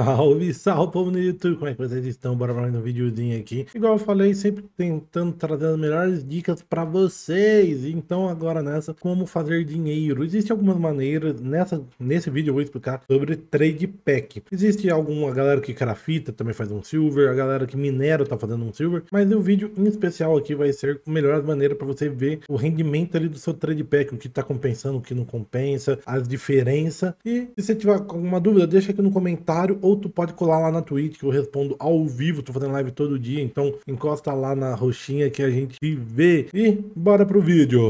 Salve, salve povo no YouTube, como é que vocês estão? Bora para mais um videozinho aqui. Igual eu falei, sempre tentando trazer as melhores dicas para vocês. Então agora nessa, como fazer dinheiro. Existem algumas maneiras, nessa, nesse vídeo eu vou explicar sobre trade pack. Existe alguma galera que crafita, também faz um silver, a galera que minera tá fazendo um silver, mas o vídeo em especial aqui vai ser a melhor maneira para você ver o rendimento ali do seu trade pack, o que tá compensando, o que não compensa, as diferenças. E se você tiver alguma dúvida, deixa aqui no comentário ou tu pode colar lá na Twitch, que eu respondo ao vivo, tô fazendo live todo dia, então encosta lá na roxinha que a gente vê. E bora pro vídeo.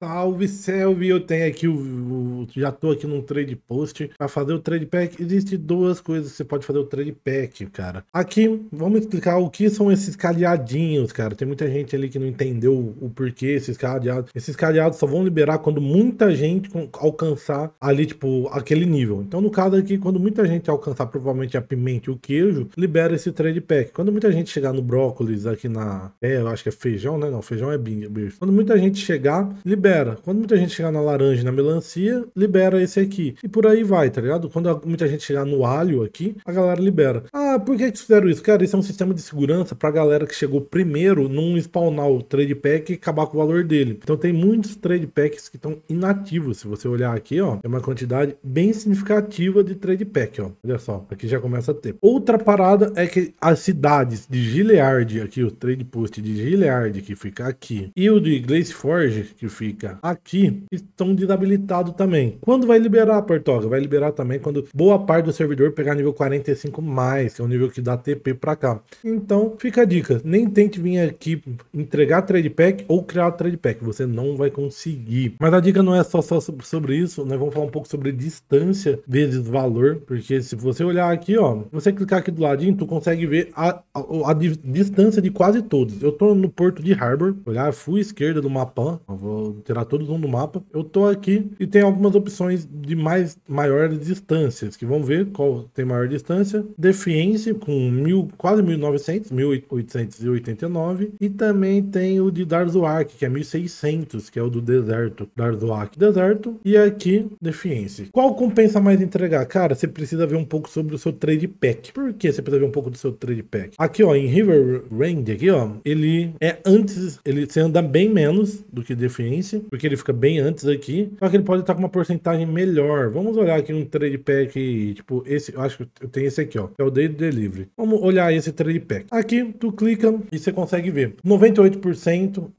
Salve, Selvi, eu tenho aqui o, o, Já tô aqui num trade post. Pra fazer o trade pack, existe duas coisas que você pode fazer o trade pack, cara. Aqui, vamos explicar o que são esses cadeadinhos, cara. Tem muita gente ali que não entendeu o, o porquê esses cadeados. Esses cadeados só vão liberar quando muita gente alcançar ali, tipo, aquele nível. Então, no caso aqui, quando muita gente alcançar, provavelmente principalmente a pimenta e o queijo, libera esse trade pack. Quando muita gente chegar no brócolis aqui na. É, eu acho que é feijão, né? Não, feijão é bicho. Quando muita gente chegar, libera. Quando muita gente chegar na laranja e na melancia, libera esse aqui. E por aí vai, tá ligado? Quando muita gente chegar no alho aqui, a galera libera. Ah, por que, que fizeram isso? Cara, isso é um sistema de segurança pra galera que chegou primeiro não spawnar o trade pack e acabar com o valor dele. Então tem muitos trade packs que estão inativos. Se você olhar aqui, ó, é uma quantidade bem significativa de trade pack, ó. Olha só, aqui já começa a ter. Outra parada é que as cidades de Gilead, aqui o trade post de Gilead, que fica aqui, e o de Glace Forge, que fica aqui, estão desabilitados também. Quando vai liberar, Portoga? Vai liberar também quando boa parte do servidor pegar nível 45+, mais, que é o nível que dá TP para cá. Então, fica a dica. Nem tente vir aqui entregar trade pack ou criar trade pack. Você não vai conseguir. Mas a dica não é só, só sobre isso. Nós vamos falar um pouco sobre distância vezes valor, porque se você olhar aqui, ó. Você clicar aqui do ladinho, tu consegue ver a, a, a distância de quase todos. Eu tô no porto de Harbor, olhar full esquerda do mapa. vou tirar todos um do mapa. Eu tô aqui e tem algumas opções de mais maiores distâncias, que vão ver qual tem maior distância. Defiance com mil, quase 1900, 1889. E também tem o de Darzoak, que é 1600, que é o do deserto. Darzoak, deserto. E aqui, Defiance. Qual compensa mais entregar? Cara, você precisa ver um pouco sobre o seu seu trade pack. Por que você precisa ver um pouco do seu trade pack? Aqui, ó, em River Range, aqui, ó, ele é antes, ele você anda bem menos do que Defiance, porque ele fica bem antes aqui, só que ele pode estar com uma porcentagem melhor. Vamos olhar aqui um trade pack, tipo, esse, eu acho que eu tenho esse aqui, ó, é o Day Delivery. Vamos olhar esse trade pack. Aqui, tu clica e você consegue ver. 98%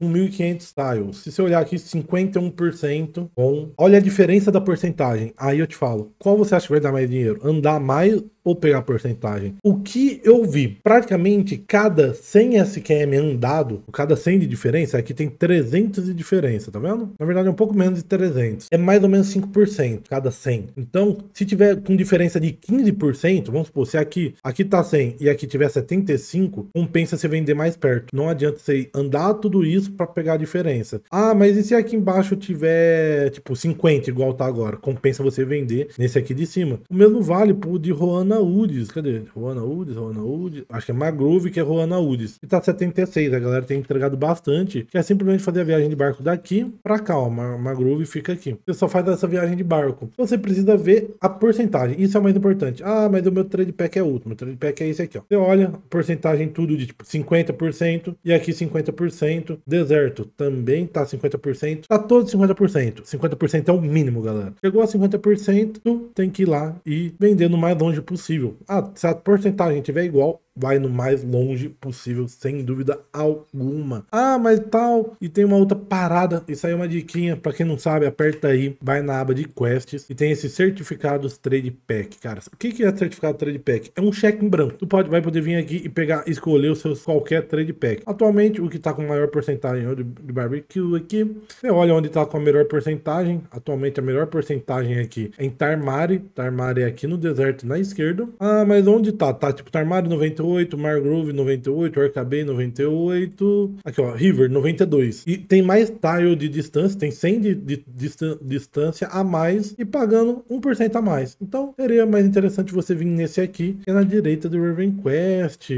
1.500 tiles. Se você olhar aqui, 51% com... Olha a diferença da porcentagem. Aí eu te falo, qual você acha que vai dar mais dinheiro? Andar mais ou pegar porcentagem. O que eu vi, praticamente cada 100 SQM andado, cada 100 de diferença, aqui tem 300 de diferença, tá vendo? Na verdade é um pouco menos de 300. É mais ou menos 5% cada 100. Então, se tiver com diferença de 15%, vamos supor, se aqui, aqui tá 100 e aqui tiver 75, compensa você vender mais perto. Não adianta você andar tudo isso para pegar a diferença. Ah, mas e se aqui embaixo tiver, tipo, 50 igual tá agora? Compensa você vender nesse aqui de cima. O mesmo vale pro de Roan Juana Udes. Cadê? Juana Udes, Juana Udes. Acho que é Magrove, que é Juana Udes. E tá 76. A galera tem entregado bastante. Que é simplesmente fazer a viagem de barco daqui pra cá, ó. Magrove fica aqui. Você só faz essa viagem de barco. Então você precisa ver a porcentagem. Isso é o mais importante. Ah, mas o meu trade pack é outro. Meu trade pack é esse aqui, ó. Você olha, porcentagem tudo de tipo 50%. E aqui 50%. Deserto também tá 50%. Tá todo 50%. 50% é o mínimo, galera. Chegou a 50%, tem que ir lá e vender no mais longe possível possível. Ah, se a porcentagem tiver igual, vai no mais longe possível, sem dúvida alguma. Ah, mas tal, e tem uma outra parada, isso aí é uma diquinha, para quem não sabe, aperta aí, vai na aba de quests e tem esses certificados trade pack, cara. O que que é certificado trade pack? É um cheque em branco. Tu pode vai poder vir aqui e pegar, escolher os seus qualquer trade pack. Atualmente, o que tá com maior porcentagem de, de barbecue aqui, você olha onde tá com a melhor porcentagem. Atualmente a melhor porcentagem aqui é em Tarmari, Tarmari é aqui no deserto na esquerda. Ah, mas onde tá? Tá tipo Tarmari 98 98, Margrove 98, Arcabay 98. Aqui, ó, River 92. E tem mais tile de distância, tem 100 de, de, de distância a mais e pagando 1% a mais. Então, seria mais interessante você vir nesse aqui, que é na direita do quest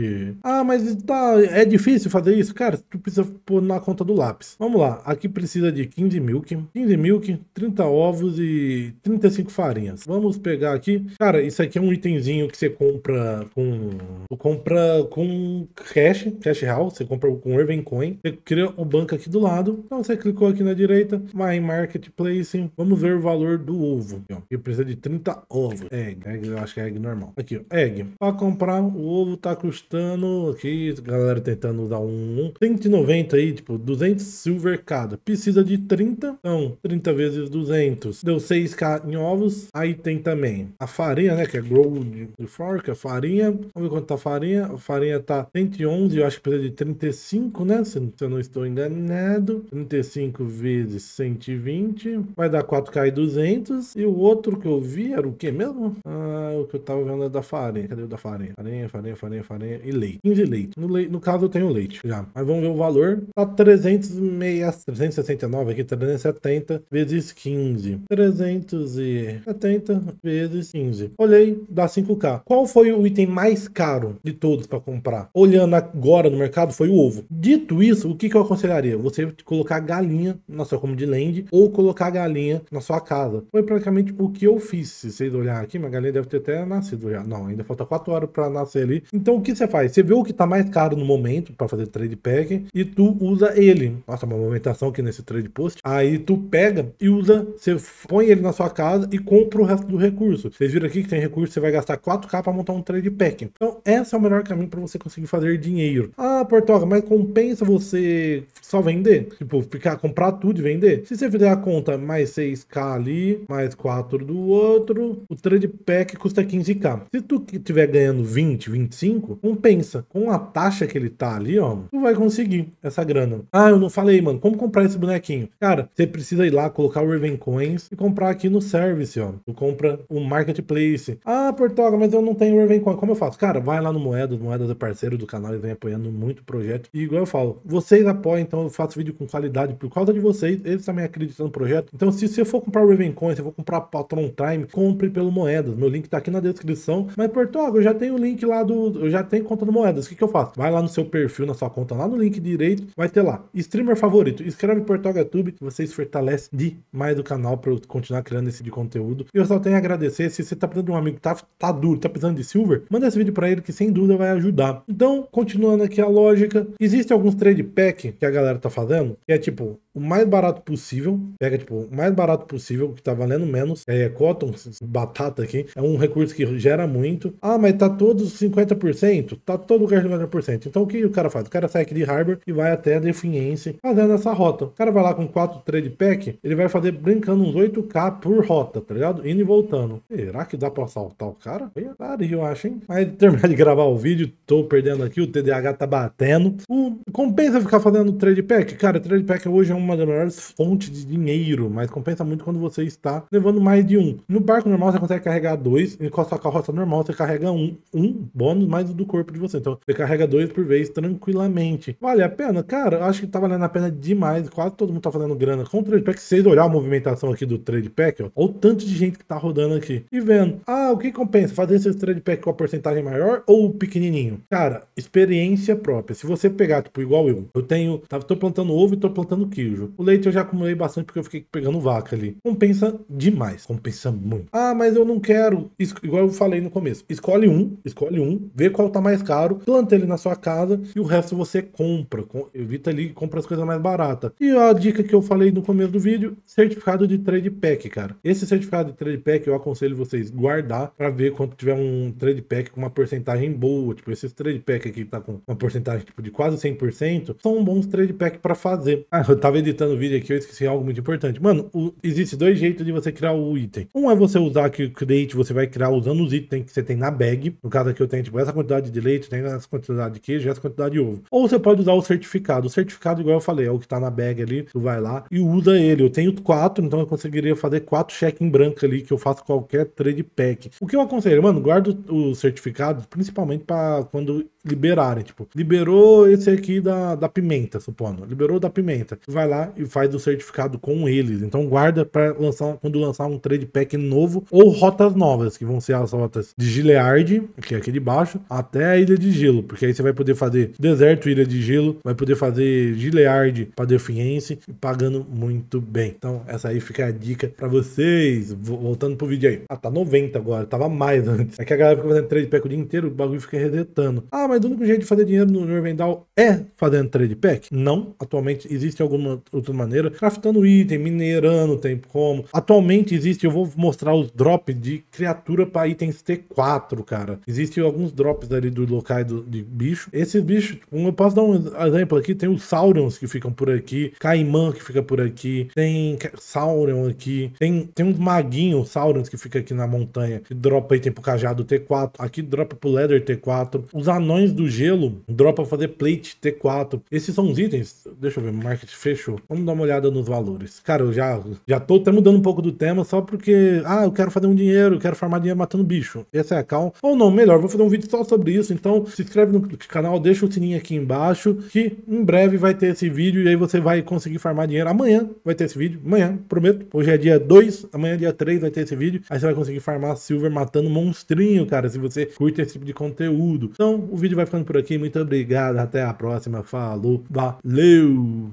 Ah, mas tá, é difícil fazer isso? Cara, tu precisa pôr na conta do lápis. Vamos lá, aqui precisa de 15 milk, 15 milk, 30 ovos e 35 farinhas. Vamos pegar aqui. Cara, isso aqui é um itemzinho que você compra com... com compra com cash, cash real, você compra com Irving Coin, você cria o banco aqui do lado, então você clicou aqui na direita, My Marketplace, vamos ver o valor do ovo, aqui, ó, precisa de 30 ovos, egg, egg, eu acho que é egg normal, aqui ó, egg, para comprar o ovo tá custando, aqui galera tentando dar um 190 aí, tipo 200 silver cada, precisa de 30, então 30 vezes 200, deu 6k em ovos, aí tem também a farinha, né, que é gold fork, a farinha, vamos ver quanto tá a farinha, farinha. farinha tá 111, eu acho que precisa de 35, né? Se, se eu não estou enganado. 35 vezes 120 vai dar 4K e 200. E o outro que eu vi era o que mesmo? Ah, o que eu tava vendo é da farinha. Cadê o da farinha? Farinha, farinha, farinha, farinha e leite. 15 leite. No, leite, no caso eu tenho leite já. Mas vamos ver o valor. Tá 306, 369 aqui, 370 vezes 15. 370 vezes 15. Olhei, dá 5K. Qual foi o item mais caro de de todos para comprar. Olhando agora no mercado, foi o ovo. Dito isso, o que, que eu aconselharia? Você colocar galinha na sua comida de land ou colocar galinha na sua casa. Foi praticamente o que eu fiz. Se vocês olhar aqui, minha galinha deve ter até nascido já. Não, ainda falta 4 horas para nascer ali. Então o que você faz? Você vê o que tá mais caro no momento para fazer trade pack e tu usa ele. Nossa, uma movimentação aqui nesse trade post. Aí tu pega e usa, você põe ele na sua casa e compra o resto do recurso. Vocês viram aqui que tem recurso, você vai gastar 4k para montar um trade pack. Então essa é melhor caminho para você conseguir fazer dinheiro. Ah, Portoga, mas compensa você só vender? Tipo, ficar, comprar tudo e vender? Se você fizer a conta mais 6k ali, mais 4 do outro, o trade pack custa 15k. Se tu tiver ganhando 20, 25, compensa. Com a taxa que ele tá ali, ó, tu vai conseguir essa grana. Ah, eu não falei, mano, como comprar esse bonequinho? Cara, você precisa ir lá, colocar o Raven Coins e comprar aqui no service, ó. Tu compra o um marketplace. Ah, Portoga, mas eu não tenho Raven Coin. Como eu faço? Cara, vai lá no moedas, moedas é parceiro do canal e vem apoiando muito o projeto. E igual eu falo, vocês apoiam, então eu faço vídeo com qualidade por causa de vocês, eles também acreditam no projeto. Então se você for comprar o Ravencoin, se for comprar Patron Time, compre pelo Moedas. Meu link tá aqui na descrição. Mas Portugal, ah, eu já tenho o link lá do, eu já tenho conta do Moedas. O que que eu faço? Vai lá no seu perfil, na sua conta, lá no link direito, vai ter lá, streamer favorito. Escreve Portugal YouTube, vocês fortalecem demais o canal para eu continuar criando esse tipo de conteúdo. Eu só tenho a agradecer, se você tá precisando de um amigo tá, tá duro, tá precisando de silver, manda esse vídeo para ele que sem dúvida dúvida vai ajudar. Então, continuando aqui a lógica, existem alguns trade pack que a galera tá fazendo, que é tipo o mais barato possível, pega tipo o mais barato possível, que tá valendo menos, é, é cotton, batata aqui, é um recurso que gera muito. Ah, mas tá todos 50%, tá todo por 50%. Então o que o cara faz? O cara sai aqui de Harbor e vai até Defiance fazendo essa rota. O cara vai lá com 4 trade pack, ele vai fazer brincando uns 8k por rota, tá ligado? Indo e voltando. Será que dá pra assaltar o cara? Claro, eu acho, hein? Mas terminar de gravar o vídeo, tô perdendo aqui, o TDAH tá batendo. O, compensa ficar fazendo trade pack? Cara, trade pack hoje é uma das melhores fontes de dinheiro, mas compensa muito quando você está levando mais de um. No barco normal você consegue carregar dois, e com a sua carroça normal você carrega um, um bônus mais do corpo de você. Então você carrega dois por vez tranquilamente. Vale a pena? Cara, acho que tá valendo a pena demais. Quase todo mundo tá fazendo grana com o trade pack. Se vocês a movimentação aqui do trade pack, ó, olha o tanto de gente que tá rodando aqui e vendo. Ah, o que compensa? Fazer esse trade pack com a porcentagem maior ou pequenininho. Cara, experiência própria. Se você pegar, tipo, igual eu, eu tenho, tava, tá, tô plantando ovo e tô plantando queijo. O leite eu já acumulei bastante porque eu fiquei pegando vaca ali. Compensa demais, compensa muito. Ah, mas eu não quero, igual eu falei no começo. Escolhe um, escolhe um, vê qual tá mais caro, planta ele na sua casa e o resto você compra. Com, evita ali, compra as coisas mais baratas. E a dica que eu falei no começo do vídeo, certificado de trade pack, cara. Esse certificado de trade pack eu aconselho vocês guardar para ver quando tiver um trade pack com uma porcentagem boa boa, tipo, esses trade pack aqui tá com uma porcentagem tipo, de quase 100%, são bons trade pack para fazer. Ah, eu tava editando o vídeo aqui, eu esqueci algo muito importante. Mano, o, existe dois jeitos de você criar o item. Um é você usar que o create você vai criar usando os itens que você tem na bag. No caso aqui eu tenho, tipo, essa quantidade de leite, tem essa quantidade de queijo, essa quantidade de ovo. Ou você pode usar o certificado. O certificado, igual eu falei, é o que tá na bag ali, tu vai lá e usa ele. Eu tenho quatro, então eu conseguiria fazer quatro check em branco ali que eu faço qualquer trade pack. O que eu aconselho, mano, guarda os certificados, principalmente principalmente para quando liberarem. Tipo, liberou esse aqui da, da pimenta, supondo. Liberou da pimenta. Vai lá e faz o certificado com eles. Então guarda para lançar quando lançar um trade pack novo ou rotas novas, que vão ser as rotas de Gileard, que é aqui de baixo, até a Ilha de Gelo, porque aí você vai poder fazer deserto, Ilha de Gelo, vai poder fazer Gileard para Defiance pagando muito bem. Então essa aí fica a dica para vocês. Voltando pro vídeo aí. Ah, tá 90 agora, tava mais antes. É que a galera fica fazendo trade pack o dia inteiro, o bagulho fica resetando. Ah, mas o único jeito de fazer dinheiro no Nervendal é fazendo trade pack? Não. Atualmente existe alguma outra maneira. Craftando item, minerando, tem como. Atualmente existe, eu vou mostrar os drops de criatura para itens T4, cara. Existem alguns drops ali do locais do, de bicho. Esses bichos, eu posso dar um exemplo aqui, tem os Saurons que ficam por aqui, Caimã que fica por aqui, tem Sauron aqui, tem, tem uns maguinhos Saurons que fica aqui na montanha, que dropa item pro cajado T4, aqui dropa pro Leather T4. Os anões do Gelo dropa fazer plate T4. Esses são os itens. Deixa eu ver, market fechou. Vamos dar uma olhada nos valores. Cara, eu já, já tô até mudando um pouco do tema só porque, ah, eu quero fazer um dinheiro, eu quero farmar dinheiro matando bicho. Essa é a cal. Ou não, melhor, vou fazer um vídeo só sobre isso. Então se inscreve no canal, deixa o sininho aqui embaixo que em breve vai ter esse vídeo e aí você vai conseguir farmar dinheiro. Amanhã vai ter esse vídeo, amanhã, prometo. Hoje é dia 2, amanhã é dia 3 vai ter esse vídeo. Aí você vai conseguir farmar silver matando monstrinho, cara, se você curte esse tipo de conteúdo. Então, o vídeo vídeo vai ficando por aqui. Muito obrigado. Até a próxima. Falou. Valeu!